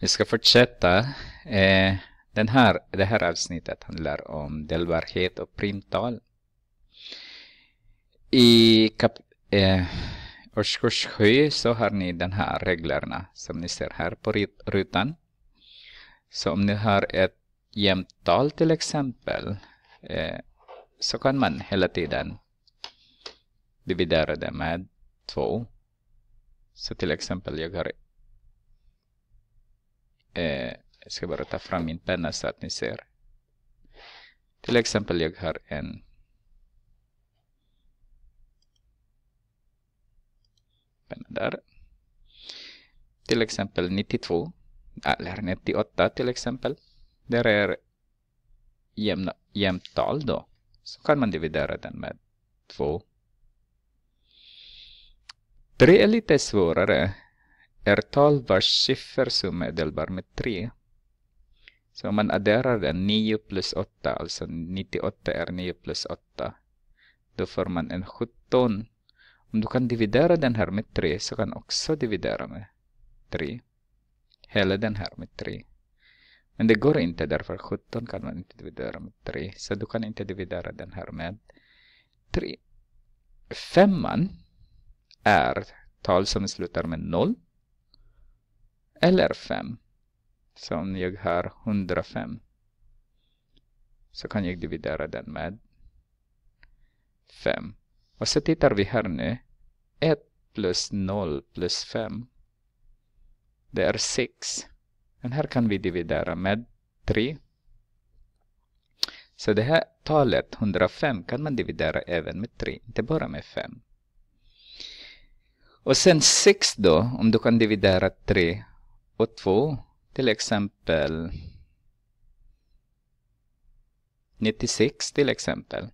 Vi ska fortsätta. Eh, den här, det här avsnittet handlar om delbarhet och primtal. I kap, eh, årskurs 7 så har ni den här reglerna som ni ser här på rutan. Så om ni har ett jämnt tal till exempel eh, så kan man hela tiden dividera det med 2. Så till exempel jag har jag eh, ska bara ta fram min penna så att ni ser. Till exempel jag har en penna där. Till exempel 92 eller 98 till exempel. Där är jämna, jämnt tal då. Så kan man dividera den med 2. 3 är lite svårare är tal vars siffersumma är delbar med 3. Så om man adderar den 9 plus 8, alltså 98 är 9 plus 8. Då får man en 17. Om du kan dividera den här med 3 så kan du också dividera med 3. Hela den här med 3. Men det går inte därför 17 kan man inte dividera med 3. Så du kan inte dividera den här med 3. Femman är tal som slutar med 0 eller 5 som jag har 105 så kan jag dividera den med 5 och så tittar vi här nu 1 plus 0 plus 5 det är 6 den här kan vi dividera med 3 så det här talet 105 kan man dividera även med 3, inte bara med 5. Och sen 6 då, om du kan dividera 3 och 2 till exempel 96 till exempel.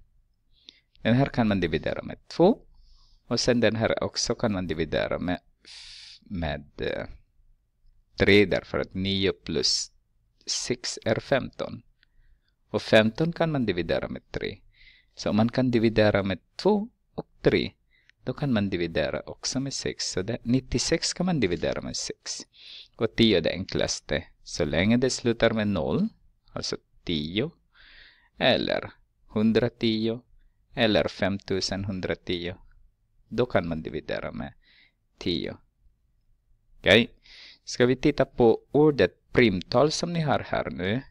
Den här kan man dividera med 2 och sen den här också kan man dividera med, med 3 eh, därför att 9 plus 6 är 15. Och 15 kan man dividera med 3. Så man kan dividera med 2 och 3. Då kan man dividera också med 6. Så det, 96 kan man dividera med 6 och 10 är det enklaste. Så länge det slutar med 0, alltså 10, eller 110, eller 5110, då kan man dividera med 10. Okej, okay. ska vi titta på ordet primtal som ni har här nu.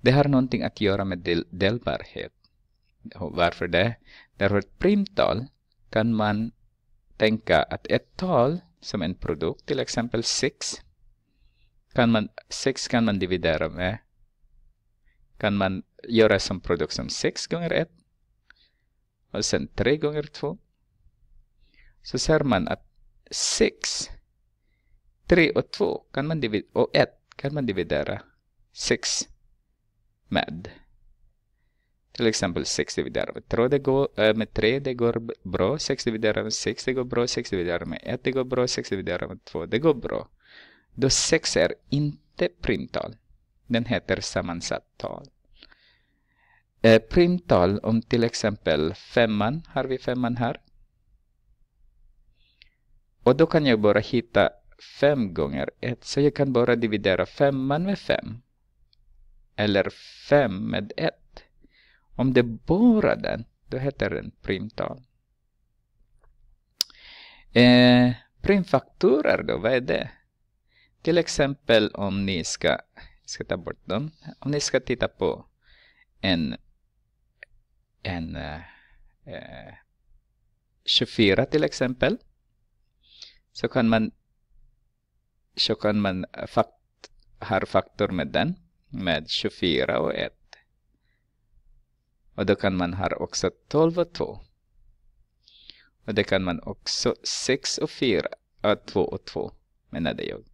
Det har någonting att göra med del delbarhet. Varför det? Därför att primtal kan man tänka att ett tal som en produkt. Till exempel 6. Kan man, 6 kan man dividera med. Kan man göra som produkt som 6 gånger 1. Och sen 3 gånger 2. Så ser man att 6, 3 och 2 kan man dividera, och 1 kan man dividera 6 med. Till exempel 6 dividerat med 3, det går, eh, med 3 det går bra. 6 dividerat med 6 det går bra. 6 dividerat med 1 det går bra. 6 dividerat med 2 det går bra. Då 6 är inte primtal. Den heter sammansatt tal. Eh, primtal om till exempel 5, Har vi 5 här? Och då kan jag bara hitta 5 gånger 1, Så jag kan bara dividera 5 med 5. Eller 5 med 1. Om det bara den, då heter den primtal. Eh, primfaktorer då, vad är det? Till exempel om ni ska, ska ta bort dem, om ni ska titta på en, en eh, 24 eh, till exempel, så kan man, så kan man fakt, har faktor med den, med 24 och 1. Och då kan man ha också 12 och 2. Och det kan man också 6 och 4 och 2 och 2 menade jag.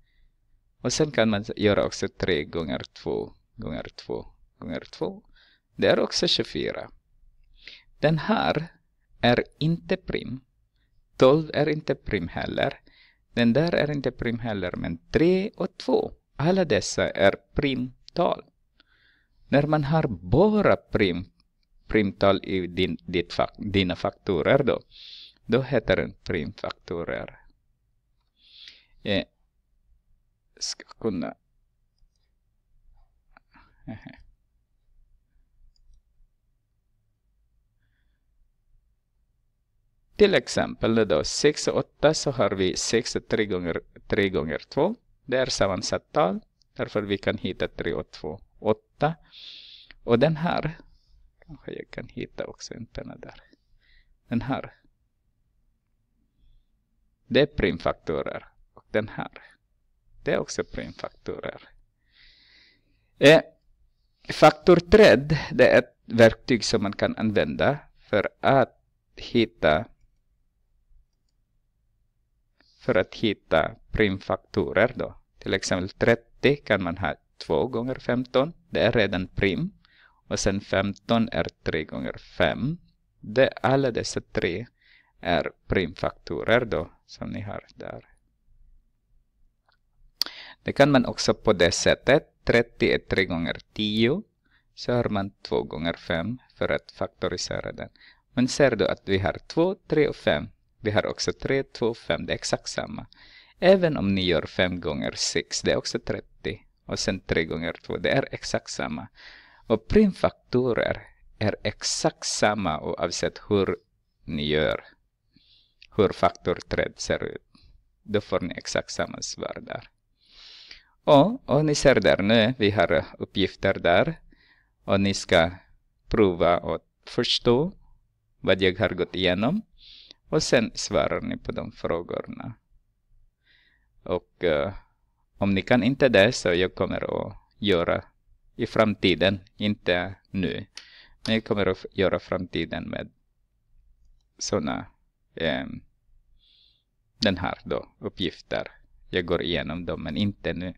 Och sen kan man göra också 3 gånger 2 gånger 2 gånger 2. Det är också 24. Den här är inte prim. 12 är inte prim heller. Den där är inte prim heller, men 3 och 2, alla dessa är primtal. När man har bara primtal primtal i din, ditt dina faktorer då. Då heter den primfakturer. Jag eh, ska kunna... Till exempel då 6 och 8 så har vi 6 och 3 gånger, 3 gånger 2. Det är sammansatt tal. Därför vi kan hitta 3 och 2. 8. Och den här Kanske jag kan hitta också en penna där. Den här. Det är primfaktorer. Och den här. Det är också primfaktorer. Eh, faktorträd det är ett verktyg som man kan använda för att hitta för att hitta primfaktorer då. Till exempel 30 kan man ha 2 gånger 15. Det är redan prim. Och sen 15 är 3 gånger 5. Det, alla dessa tre är primfaktorer då som ni har där. Det kan man också på det sättet. 30 är 3 gånger 10. Så har man 2 gånger 5 för att faktorisera den. Men ser du att vi har 2, 3 och 5. Vi har också 3, 2, 5. Det är exakt samma. Även om ni gör 5 gånger 6. Det är också 30. Och sen 3 gånger 2. Det är exakt samma. Och primfaktorer är exakt samma oavsett hur ni gör. Hur faktor ser ut. Då får ni exakt samma svar där. Och, och ni ser där nu, vi har uppgifter där. Och ni ska prova och förstå vad jag har gått igenom. Och sen svarar ni på de frågorna. Och uh, om ni kan inte det så jag kommer att göra i framtiden, inte nu. Men jag kommer att göra framtiden med sådana eh, den här då uppgifter. Jag går igenom dem men inte nu.